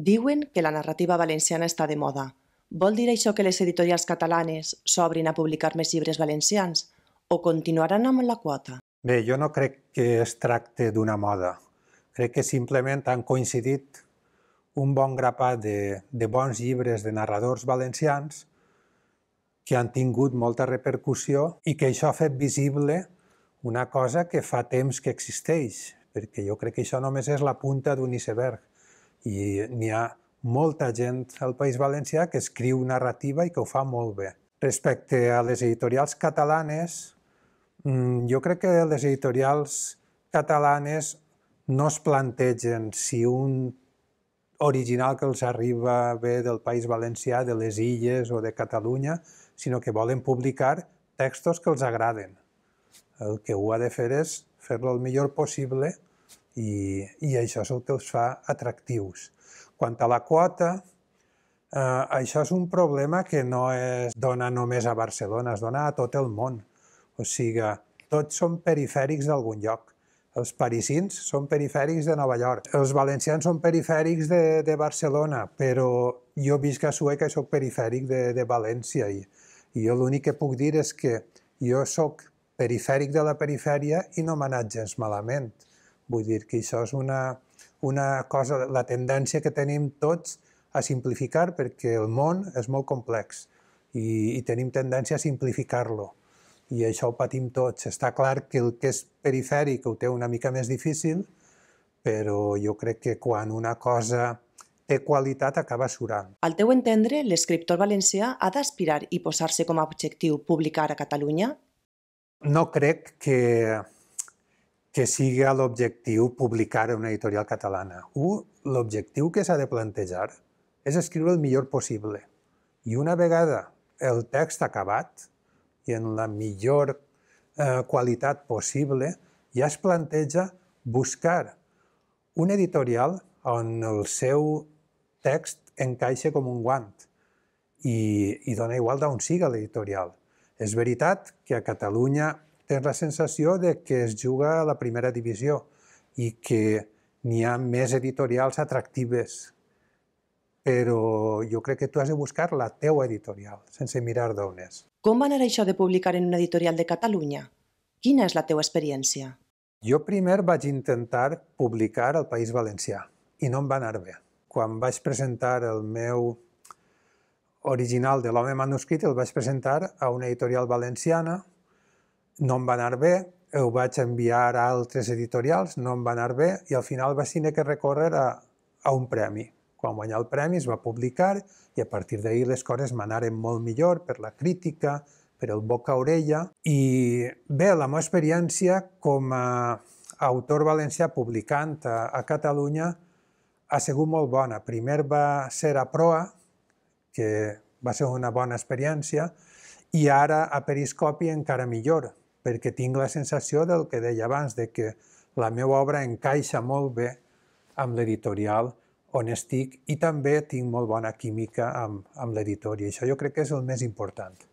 Diuen que la narrativa valenciana està de moda. Vol dir això que les editorials catalanes s'obrin a publicar més llibres valencians? O continuaran amb la quota? Bé, jo no crec que es tracte d'una moda. Crec que simplement han coincidit un bon grapat de, de bons llibres de narradors valencians que han tingut molta repercussió i que això ha fet visible una cosa que fa temps que existeix, perquè jo crec que això només és la punta d'un iceberg i n'hi ha molta gent al País Valencià que escriu narrativa i que ho fa molt bé. Respecte a les editorials catalanes, mm, jo crec que les editorials catalanes no es plantegen si un original que els arriba bé del País Valencià, de les Illes o de Catalunya, sinó que volen publicar textos que els agraden. El que ho ha de fer és fer-lo el millor possible i, i això és el que els fa atractius. Quant a la quota, eh, això és un problema que no es dona només a Barcelona, es dona a tot el món. O sigui, tots són perifèrics d'algun lloc. Els parisins són perifèrics de Nova York, els valencians són perifèrics de, de Barcelona, però jo visc a Sueca i sóc perifèric de, de València. I, i jo l'únic que puc dir és que jo sóc perifèric de la perifèria i no m'ha anat gens malament. Vull dir que això és una, una cosa, la tendència que tenim tots a simplificar perquè el món és molt complex i, i tenim tendència a simplificar-lo i això ho patim tots. Està clar que el que és perifèric ho té una mica més difícil, però jo crec que quan una cosa té qualitat acaba surant. Al teu entendre, l'escriptor valencià ha d'aspirar i posar-se com a objectiu publicar a Catalunya? No crec que que siga l'objectiu publicar una editorial catalana. Un, l'objectiu que s'ha de plantejar és escriure el millor possible. I una vegada el text acabat i en la millor eh, qualitat possible, ja es planteja buscar un editorial on el seu text encaixa com un guant i, i dona igual d'on siga l'editorial. És veritat que a Catalunya tens la sensació de que es juga a la primera divisió i que n'hi ha més editorials atractives. Però jo crec que tu has de buscar la teua editorial, sense mirar d'on és. Com va anar això de publicar en una editorial de Catalunya? Quina és la teua experiència? Jo primer vaig intentar publicar al País Valencià i no em va anar bé. Quan vaig presentar el meu original de l'Home Manuscrit, el vaig presentar a una editorial valenciana no em va anar bé, ho vaig enviar a altres editorials, no em va anar bé, i al final va ser que recórrer a, a un premi. Quan guanyà el premi es va publicar i a partir d'ahir les coses m'anaren molt millor per la crítica, per el boca-orella, i bé, la meva experiència com a autor valencià publicant a, a Catalunya ha sigut molt bona. Primer va ser a Proa, que va ser una bona experiència, i ara a Periscopi encara millor, perquè tinc la sensació del que deia abans, de que la meva obra encaixa molt bé amb l'editorial on estic i també tinc molt bona química amb, amb l'editor i això jo crec que és el més important.